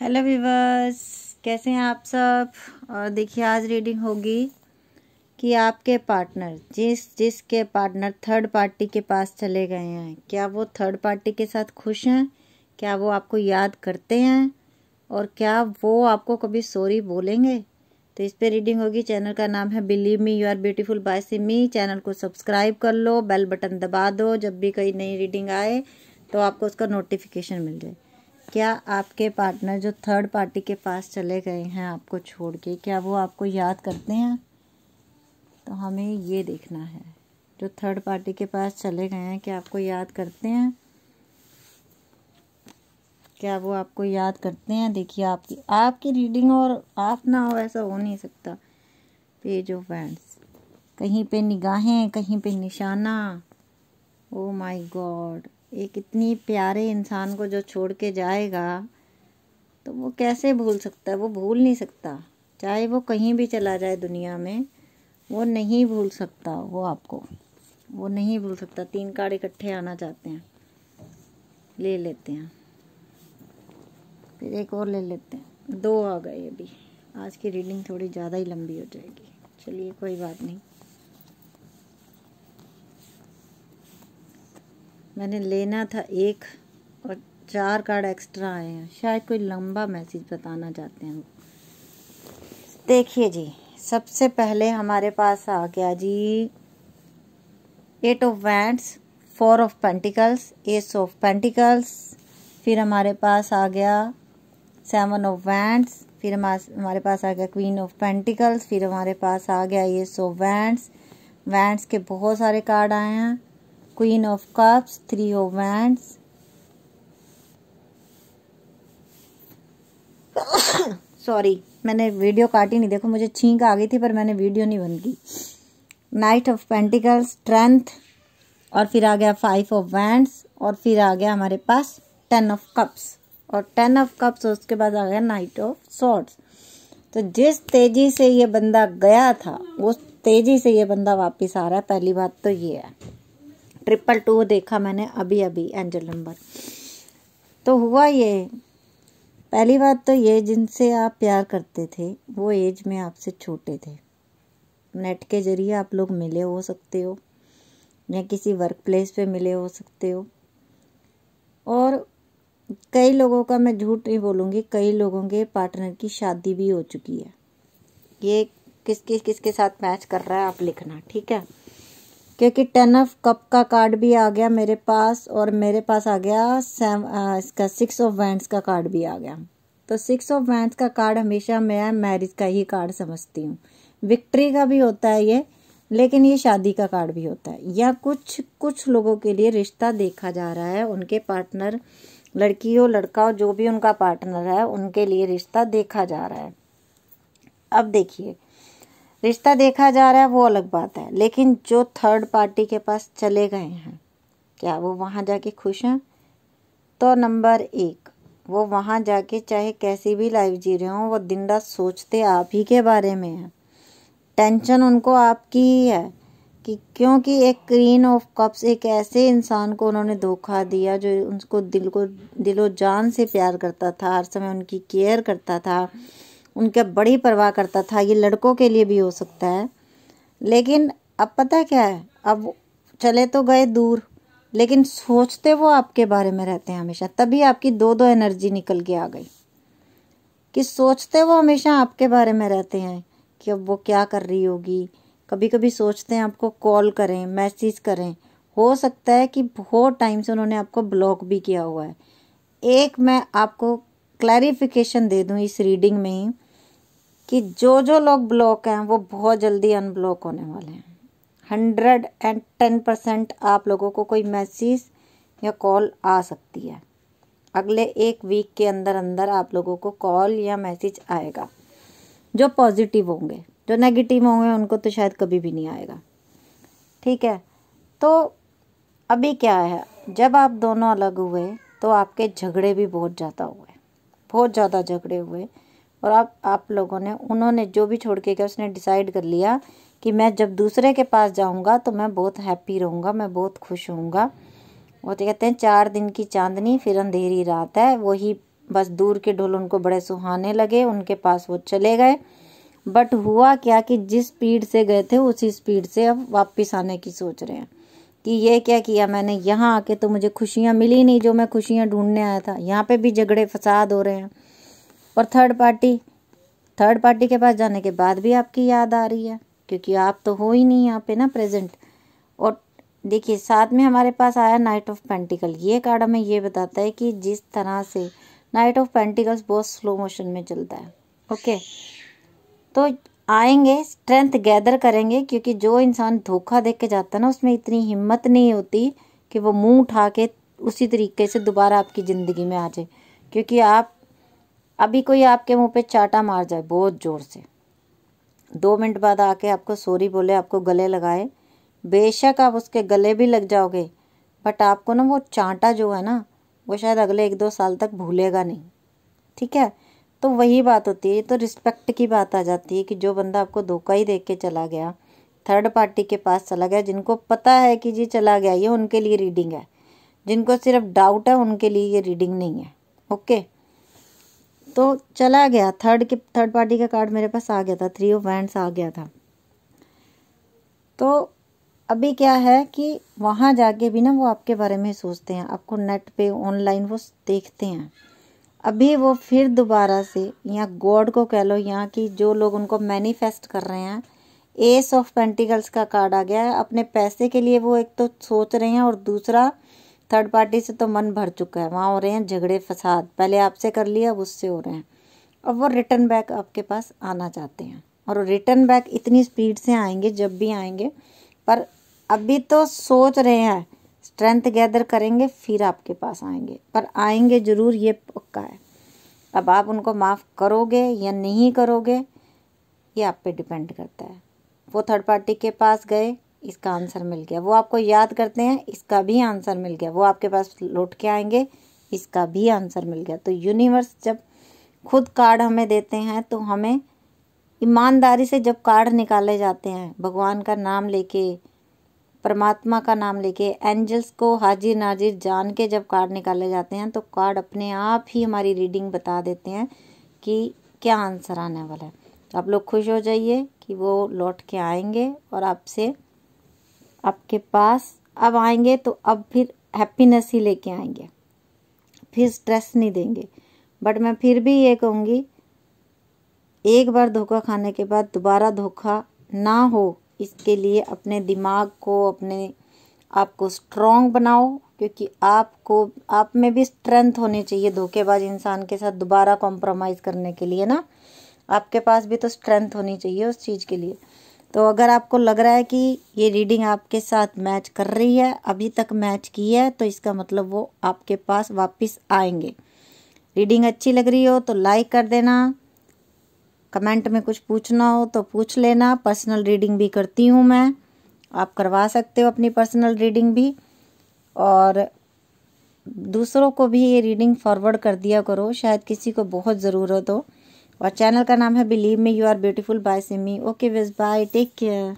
hello weavers कैसे हैं आप सब और देखिए आज रीडिंग होगी कि आपके पार्टनर जिस जिसके पार्टनर थर्ड पार्टी के पास चले गए हैं क्या वो थर्ड पार्टी के साथ खुश हैं क्या वो आपको याद करते हैं और क्या वो आपको कभी सॉरी बोलेंगे तो इस पे रीडिंग होगी चैनल का नाम है believe me you are beautiful by see me channel को सब्सक्राइब कर लो बेल बटन दबा दो जब भी कोई नई रीडिंग आए तो आपको उसका नोटिफिकेशन मिल जाए क्या आपके पार्टनर जो थर्ड पार्टी के पास चले गए हैं आपको छोड़ के क्या वो आपको याद करते हैं तो हमें ये देखना है जो थर्ड पार्टी के पास चले गए हैं क्या आपको याद करते हैं क्या वो आपको याद करते हैं देखिए आपकी आपकी रीडिंग और आप ना हो ऐसा हो नहीं सकता पेज ऑफ वैंड्स कहीं पे निगाहें कहीं पे निशाना ओ माय गॉड एक इतनी प्यारे इंसान को जो छोड़ के जाएगा तो वो कैसे भूल सकता है वो भूल नहीं सकता चाहे वो कहीं भी चला जाए दुनिया में वो नहीं भूल सकता वो आपको वो नहीं भूल सकता तीन कार्ड इकट्ठे आना चाहते हैं ले लेते हैं फिर एक और ले लेते हैं दो आ गए अभी आज की रीडिंग थोड़ी ज़्यादा ही लंबी हो जाएगी चलिए कोई बात नहीं मैंने लेना था एक और चार कार्ड एक्स्ट्रा आए हैं शायद कोई लंबा मैसेज बताना चाहते हैं देखिए जी सबसे पहले हमारे पास आ गया जी eight of wands four of pentacles ace of pentacles फिर हमारे पास आ गया सेवन ऑफ वैंड्स फिर हमारे पास आ गया क्वीन ऑफ पेंटिकल्स फिर हमारे पास आ गया एस ऑफ वैंड्स वैंड्स के बहुत सारे कार्ड आए हैं queen of cups three of wands sorry मैंने वीडियो काटी नहीं देखो मुझे छींक आ गई थी पर मैंने वीडियो नहीं बन की नाइट ऑफ पेंटिकल स्ट्रेंथ और फिर आ गया फाइव ऑफ वैंड्स और फिर आ गया हमारे पास टेन ऑफ कप्स और टेन ऑफ कप्स उसके बाद आ गया नाइट ऑफ सॉर्ड्स तो जिस तेजी से ये बंदा गया था उस तेजी से ये बंदा वापस आ रहा है पहली बात तो ये है ट्रिपल टू देखा मैंने अभी अभी एंजल नंबर तो हुआ ये पहली बात तो ये जिनसे आप प्यार करते थे वो एज में आपसे छोटे थे नेट के ज़रिए आप लोग मिले हो सकते हो या किसी वर्क प्लेस पर मिले हो सकते हो और कई लोगों का मैं झूठ नहीं बोलूँगी कई लोगों के पार्टनर की शादी भी हो चुकी है ये किसके किसके साथ मैच कर रहा है आप लिखना ठीक है क्योंकि टेन ऑफ कप का कार्ड भी आ गया मेरे पास और मेरे पास आ गया सेम इसका सिक्स ऑफ वैंड्स का कार्ड भी आ गया तो सिक्स ऑफ वैंड्स का कार्ड हमेशा मैं मैरिज का ही कार्ड समझती हूँ विक्ट्री का भी होता है ये लेकिन ये शादी का कार्ड भी होता है या कुछ कुछ लोगों के लिए रिश्ता देखा जा रहा है उनके पार्टनर लड़की हो लड़का हो जो भी उनका पार्टनर है उनके लिए रिश्ता देखा जा रहा है अब देखिए रिश्ता देखा जा रहा है वो अलग बात है लेकिन जो थर्ड पार्टी के पास चले गए हैं क्या वो वहाँ जाके खुश हैं तो नंबर एक वो वहाँ जाके चाहे कैसी भी लाइफ जी रहे हों वो दिन रात सोचते आप ही के बारे में हैं टेंशन उनको आपकी ही है कि क्योंकि एक क्रीन ऑफ कप्स एक ऐसे इंसान को उन्होंने धोखा दिया जो उनको दिल को दिलो जान से प्यार करता था हर समय उनकी केयर करता था उनका बड़ी परवाह करता था ये लड़कों के लिए भी हो सकता है लेकिन अब पता क्या है अब चले तो गए दूर लेकिन सोचते वो आपके बारे में रहते हैं हमेशा तभी आपकी दो दो एनर्जी निकल के आ गई कि सोचते वो हमेशा आपके बारे में रहते हैं कि अब वो क्या कर रही होगी कभी कभी सोचते हैं आपको कॉल करें मैसेज करें हो सकता है कि बहुत टाइम से उन्होंने आपको ब्लॉक भी किया हुआ है एक मैं आपको क्लैरिफिकेशन दे दूँ इस रीडिंग में ही कि जो जो लोग ब्लॉक हैं वो बहुत जल्दी अनब्लॉक होने वाले हैं हंड्रेड एंड टेन परसेंट आप लोगों को कोई मैसेज या कॉल आ सकती है अगले एक वीक के अंदर अंदर आप लोगों को कॉल या मैसेज आएगा जो पॉजिटिव होंगे जो नेगेटिव होंगे उनको तो शायद कभी भी नहीं आएगा ठीक है तो अभी क्या है जब आप दोनों अलग हुए तो आपके झगड़े भी बहुत ज़्यादा हुए बहुत ज़्यादा झगड़े हुए और आप आप लोगों ने उन्होंने जो भी छोड़ के गया उसने डिसाइड कर लिया कि मैं जब दूसरे के पास जाऊंगा तो मैं बहुत हैप्पी रहूँगा मैं बहुत खुश होऊंगा वो तो कहते हैं चार दिन की चांदनी फिर अंधेरी रात है वही बस दूर के ढोल उनको बड़े सुहाने लगे उनके पास वो चले गए बट हुआ क्या कि जिस स्पीड से गए थे उसी स्पीड से अब वापिस आने की सोच रहे हैं कि ये क्या किया मैंने यहाँ आके तो मुझे खुशियाँ मिली नहीं जो मैं खुशियाँ ढूंढने आया था यहाँ पे भी झगड़े फसाद हो रहे हैं और थर्ड पार्टी थर्ड पार्टी के पास जाने के बाद भी आपकी याद आ रही है क्योंकि आप तो हो ही नहीं यहाँ पे ना प्रेजेंट और देखिए साथ में हमारे पास आया नाइट ऑफ पेंटिकल ये कार्ड हमें ये बताता है कि जिस तरह से नाइट ऑफ पेंटिकल्स बहुत स्लो मोशन में चलता है ओके तो आएंगे स्ट्रेंथ गैदर करेंगे क्योंकि जो इंसान धोखा दे के जाता है ना उसमें इतनी हिम्मत नहीं होती कि वो मुंह उठा के उसी तरीके से दोबारा आपकी ज़िंदगी में आ जाए क्योंकि आप अभी कोई आपके मुंह पे चाटा मार जाए बहुत ज़ोर से दो मिनट बाद आके आपको सॉरी बोले आपको गले लगाए बेशक आप उसके गले भी लग जाओगे बट आपको ना वो चांटा जो है ना वो शायद अगले एक दो साल तक भूलेगा नहीं ठीक है तो वही बात होती है तो रिस्पेक्ट की बात आ जाती है कि जो बंदा आपको धोखा ही देख के चला गया थर्ड पार्टी के पास चला गया जिनको पता है कि जी चला गया ये उनके लिए रीडिंग है जिनको सिर्फ डाउट है उनके लिए ये रीडिंग नहीं है ओके तो चला गया थर्ड के थर्ड पार्टी का कार्ड मेरे पास आ गया था थ्री ऑफ वैंड्स आ गया था तो अभी क्या है कि वहाँ जाके भी ना वो आपके बारे में सोचते हैं आपको नेट पे ऑनलाइन वो देखते हैं अभी वो फिर दोबारा से या गॉड को कह लो यहाँ की जो लोग उनको मैनिफेस्ट कर रहे हैं एस ऑफ पेंटिकल्स का कार्ड आ गया है अपने पैसे के लिए वो एक तो सोच रहे हैं और दूसरा थर्ड पार्टी से तो मन भर चुका है वहाँ हो रहे हैं झगड़े फसाद पहले आपसे कर लिया अब उससे हो रहे हैं अब वो रिटर्न बैक आपके पास आना चाहते हैं और रिटर्न बैक इतनी स्पीड से आएंगे जब भी आएंगे पर अभी तो सोच रहे हैं स्ट्रेंथ गैदर करेंगे फिर आपके पास आएंगे पर आएंगे ज़रूर ये पक्का है अब आप उनको माफ़ करोगे या नहीं करोगे ये आप पे डिपेंड करता है वो थर्ड पार्टी के पास गए इसका आंसर मिल गया वो आपको याद करते हैं इसका भी आंसर मिल गया वो आपके पास लौट के आएंगे इसका भी आंसर मिल गया तो यूनिवर्स जब खुद कार्ड हमें देते हैं तो हमें ईमानदारी से जब कार्ड निकाले जाते हैं भगवान का नाम लेके परमात्मा का नाम लेके एंजल्स को हाजिर नाजिर जान के जब कार्ड निकाले जाते हैं तो कार्ड अपने आप ही हमारी रीडिंग बता देते हैं कि क्या आंसर आने वाला है तो आप लोग खुश हो जाइए कि वो लौट के आएंगे और आपसे आपके पास अब आएंगे तो अब फिर हैप्पीनेस ही लेके आएंगे फिर स्ट्रेस नहीं देंगे बट मैं फिर भी ये कहूँगी एक बार धोखा खाने के बाद दोबारा धोखा ना हो इसके लिए अपने दिमाग को अपने आप को स्ट्रॉन्ग बनाओ क्योंकि आपको आप में भी स्ट्रेंथ होनी चाहिए धोखेबाज इंसान के साथ दोबारा कॉम्प्रोमाइज़ करने के लिए ना आपके पास भी तो स्ट्रेंथ होनी चाहिए उस चीज़ के लिए तो अगर आपको लग रहा है कि ये रीडिंग आपके साथ मैच कर रही है अभी तक मैच की है तो इसका मतलब वो आपके पास वापस आएंगे रीडिंग अच्छी लग रही हो तो लाइक कर देना कमेंट में कुछ पूछना हो तो पूछ लेना पर्सनल रीडिंग भी करती हूँ मैं आप करवा सकते हो अपनी पर्सनल रीडिंग भी और दूसरों को भी ये रीडिंग फॉरवर्ड कर दिया करो शायद किसी को बहुत ज़रूरत हो और चैनल का नाम है believe me you are beautiful by Simi okay with bye take care